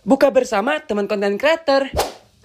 Buka bersama teman konten kreator.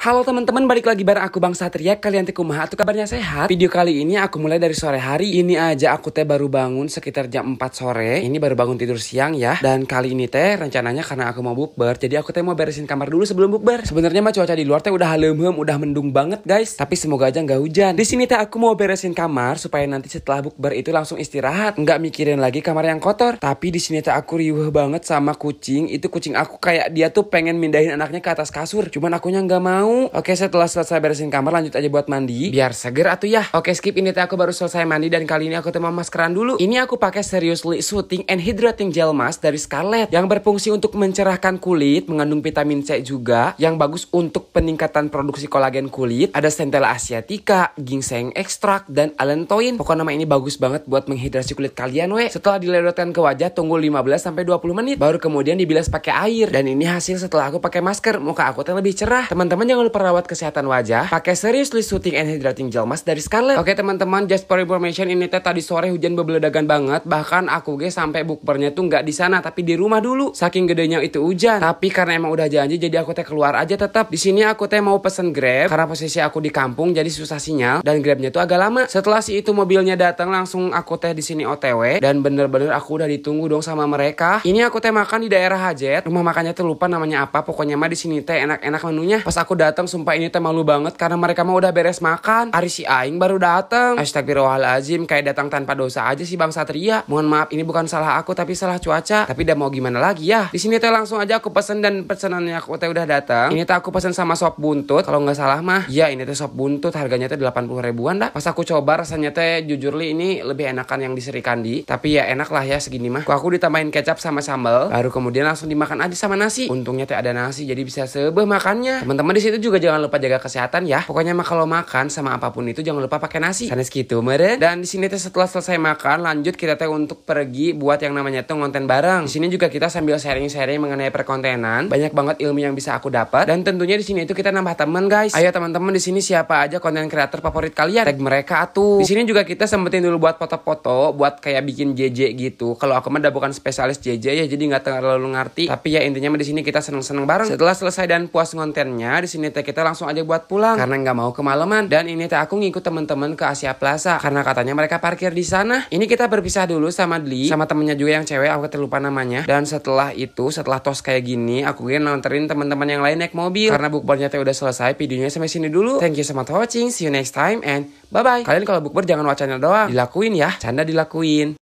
Halo teman-teman, balik lagi bareng aku Bang Satria. Kalian tiku tekumaha atau kabarnya sehat? Video kali ini aku mulai dari sore hari. Ini aja aku teh baru bangun sekitar jam 4 sore. Ini baru bangun tidur siang ya. Dan kali ini teh rencananya karena aku mau bukber, jadi aku teh mau beresin kamar dulu sebelum bukber. Sebenarnya mah cuaca di luar teh udah halem-halem, udah mendung banget guys. Tapi semoga aja nggak hujan. Di sini teh aku mau beresin kamar supaya nanti setelah bukber itu langsung istirahat, nggak mikirin lagi kamar yang kotor. Tapi di sini teh aku riuh banget sama kucing. Itu kucing aku kayak dia tuh pengen mindahin anaknya ke atas kasur. Cuman akunya nggak mau Oke, setelah selesai beresin kamar lanjut aja buat mandi. Biar seger atuh ya. Oke, skip ini teh aku baru selesai mandi dan kali ini aku teman maskeran dulu. Ini aku pakai Seriously Soothing and Hydrating Gel Mask dari Scarlett yang berfungsi untuk mencerahkan kulit, mengandung vitamin C juga, yang bagus untuk peningkatan produksi kolagen kulit. Ada Centella asiatica, ginseng ekstrak, dan allantoin. Pokoknya nama ini bagus banget buat menghidrasi kulit kalian, we. Setelah dilerotkan ke wajah, tunggu 15 20 menit, baru kemudian dibilas pakai air. Dan ini hasil setelah aku pakai masker, muka aku teh lebih cerah. Teman-teman jangan Perawat Kesehatan Wajah pakai Seriously Soothing and Hydrating Gel Mask dari Scarlett. Oke teman-teman, just for information ini teh tadi sore hujan bebeledagan banget, bahkan aku ge sampai bukbernya tuh nggak di sana tapi di rumah dulu. Saking gedenya itu hujan. Tapi karena emang udah janji jadi aku teh keluar aja tetap. Di sini aku teh mau pesen Grab karena posisi aku di kampung jadi susah sinyal dan Grabnya tuh agak lama. Setelah si itu mobilnya datang langsung aku teh di sini OTW dan bener-bener aku udah ditunggu dong sama mereka. Ini aku teh makan di daerah Hajet. Rumah makannya tuh lupa namanya apa, pokoknya mah di sini teh enak-enak menunya. Pas aku datang sumpah ini teh malu banget karena mereka mah udah beres makan. hari si Aing baru datang. Astagfirullahalazim kayak datang tanpa dosa aja sih Bang Satria. Mohon maaf ini bukan salah aku tapi salah cuaca. Tapi udah mau gimana lagi ya. Di sini teh langsung aja aku pesen dan pesenannya aku teh udah datang. Ini teh aku pesen sama sop buntut kalau nggak salah mah. ya ini teh sop buntut harganya teh delapan puluh ribuan dah. Pas aku coba rasanya teh jujur li ini lebih enakan yang di Sri Kandi. Tapi ya enak lah ya segini mah. Aku ditambahin kecap sama sambal baru kemudian langsung dimakan aja sama nasi. Untungnya teh ada nasi jadi bisa sebeh makannya. Teman-teman di situ itu juga jangan lupa jaga kesehatan ya. Pokoknya mah kalau makan sama apapun itu jangan lupa pakai nasi. Sanes gitu, meren. Dan di sini teh setelah selesai makan, lanjut kita teh untuk pergi buat yang namanya tuh ngonten bareng. Di sini juga kita sambil sharing-sharing mengenai perkontenan, banyak banget ilmu yang bisa aku dapat dan tentunya di sini itu kita nambah teman guys. Ayo teman-teman di sini siapa aja konten kreator favorit kalian? Tag mereka atuh. Di sini juga kita sempetin dulu buat foto-foto, buat kayak bikin JJ gitu. Kalau aku mah udah bukan spesialis JJ ya jadi nggak terlalu ngerti. Tapi ya intinya mah di sini kita seneng-seneng bareng. Setelah selesai dan puas kontennya, di sini ini teh kita langsung aja buat pulang karena nggak mau kemalaman dan ini teh aku ngikut temen-temen ke Asia Plaza karena katanya mereka parkir di sana. Ini kita berpisah dulu sama Dli sama temennya juga yang cewek aku terlupa namanya dan setelah itu setelah tos kayak gini aku gini nonterin teman-teman yang lain naik mobil karena bukbernya teh udah selesai videonya sampai sini dulu. Thank you so much watching. See you next time and bye bye. Kalian kalau bukber jangan wacana doang, dilakuin ya. Canda dilakuin.